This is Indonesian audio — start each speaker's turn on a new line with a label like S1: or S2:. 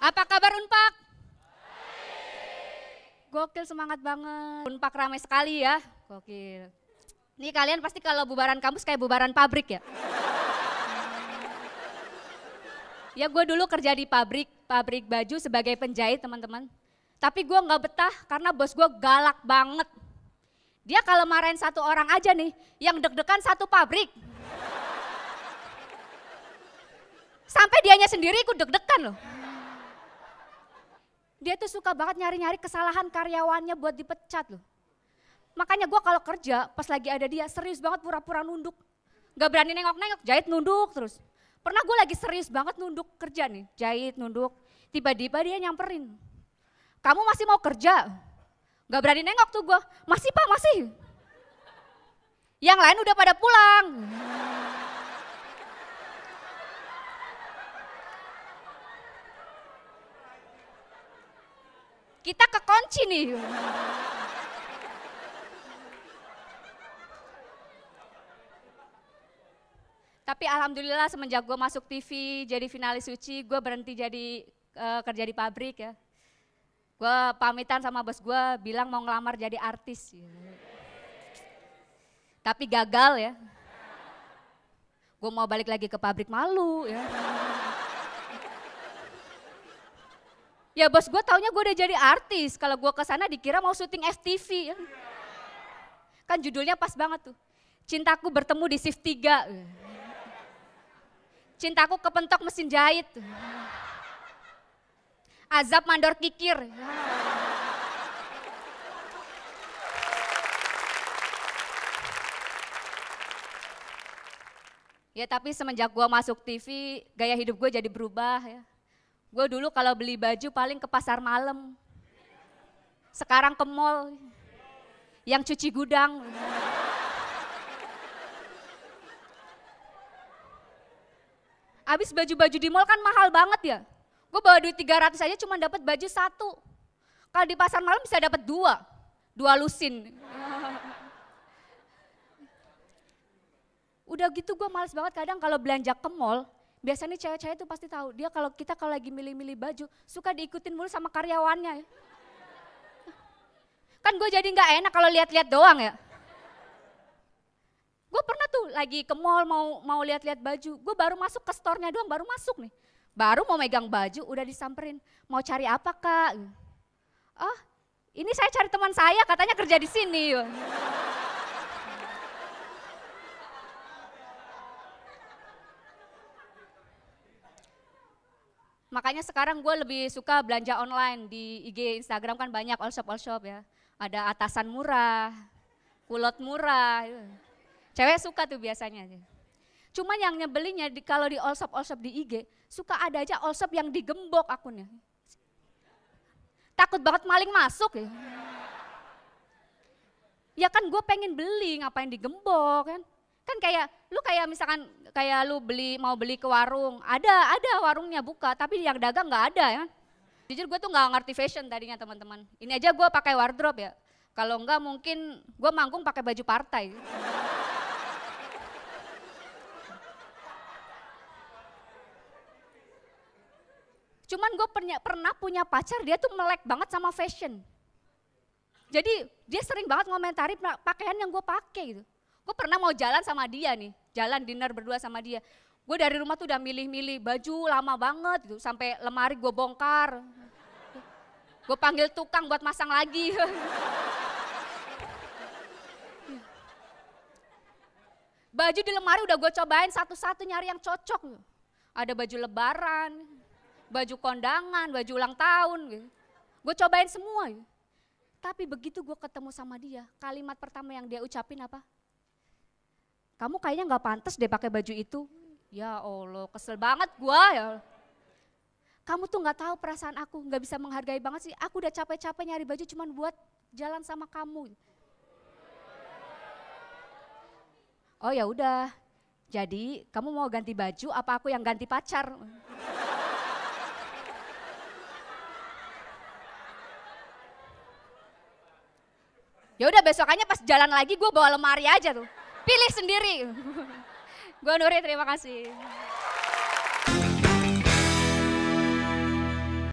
S1: Apa kabar Unpak? Gokil semangat banget. Unpak ramai sekali ya. Gokil. Nih kalian pasti kalau bubaran kampus kayak bubaran pabrik ya. ya gue dulu kerja di pabrik, pabrik baju sebagai penjahit teman-teman. Tapi gue gak betah karena bos gue galak banget. Dia kalau marahin satu orang aja nih, yang deg-degan satu pabrik. Sampai dianya sendiri ikut deg-degan loh. Dia tuh suka banget nyari-nyari kesalahan karyawannya buat dipecat loh. Makanya gue kalau kerja pas lagi ada dia serius banget pura-pura nunduk. Gak berani nengok-nengok, jahit nunduk terus. Pernah gue lagi serius banget nunduk kerja nih, jahit nunduk. Tiba-tiba dia nyamperin. Kamu masih mau kerja? Gak berani nengok tuh gue. Masih pak, masih. Yang lain udah pada pulang. kita kekunci nih. Tapi alhamdulillah semenjak gue masuk TV jadi finalis suci, gue berhenti jadi uh, kerja di pabrik ya. Gue pamitan sama bos gue bilang mau ngelamar jadi artis. Ya. Tapi gagal ya. Gue mau balik lagi ke pabrik malu ya. Ya bos gue taunya gue udah jadi artis, kalau gue ke sana dikira mau syuting FTV. Kan judulnya pas banget tuh, Cintaku Bertemu di Shift 3. Cintaku kepentok mesin jahit. Azab mandor kikir. Ya tapi semenjak gue masuk TV, gaya hidup gue jadi berubah ya. Gue dulu kalau beli baju paling ke pasar malam. Sekarang ke mall. Yang cuci gudang. Abis baju-baju di mall kan mahal banget ya. Gue bawa duit 300 aja cuma dapat baju satu. Kalau di pasar malam bisa dapat dua. Dua lusin. Udah gitu gue males banget kadang kalau belanja ke mall, biasanya cewek-cewek itu pasti tahu dia kalau kita kalau lagi milih-milih baju suka diikutin mulu sama karyawannya ya. kan gue jadi nggak enak kalau lihat-lihat doang ya gue pernah tuh lagi ke mall mau mau lihat-lihat baju gue baru masuk ke store-nya doang baru masuk nih baru mau megang baju udah disamperin mau cari apa kak oh ini saya cari teman saya katanya kerja di sini Makanya sekarang gue lebih suka belanja online di IG Instagram kan banyak all shop all shop ya. Ada atasan murah, kulot murah. Ya. Cewek suka tuh biasanya. Cuman yang nyebelinnya di, kalau di all shop all shop di IG suka ada aja all shop yang digembok akunnya. Takut banget maling masuk ya. Ya kan gue pengen beli ngapain digembok kan kan kayak lu kayak misalkan kayak lu beli mau beli ke warung ada ada warungnya buka tapi yang dagang nggak ada ya kan? jujur gue tuh nggak ngerti fashion tadinya teman-teman ini aja gue pakai wardrobe ya kalau enggak mungkin gue manggung pakai baju partai cuman gue pernah punya pacar dia tuh melek banget sama fashion jadi dia sering banget ngomentari pakaian yang gue pakai gitu Gue pernah mau jalan sama dia nih, jalan dinner berdua sama dia. Gue dari rumah tuh udah milih-milih baju lama banget itu sampai lemari gue bongkar. Gue panggil tukang buat masang lagi. baju di lemari udah gue cobain satu-satu nyari yang cocok. Ada baju lebaran, baju kondangan, baju ulang tahun. Gitu. Gue cobain semua. Tapi begitu gue ketemu sama dia, kalimat pertama yang dia ucapin apa? kamu kayaknya nggak pantas deh pakai baju itu. Ya Allah, kesel banget gue. ya. Kamu tuh nggak tahu perasaan aku, nggak bisa menghargai banget sih. Aku udah capek-capek nyari baju cuman buat jalan sama kamu. Oh ya udah. Jadi kamu mau ganti baju apa aku yang ganti pacar? ya udah besokannya pas jalan lagi gue bawa lemari aja tuh pilih sendiri. Gue Nuri, terima kasih.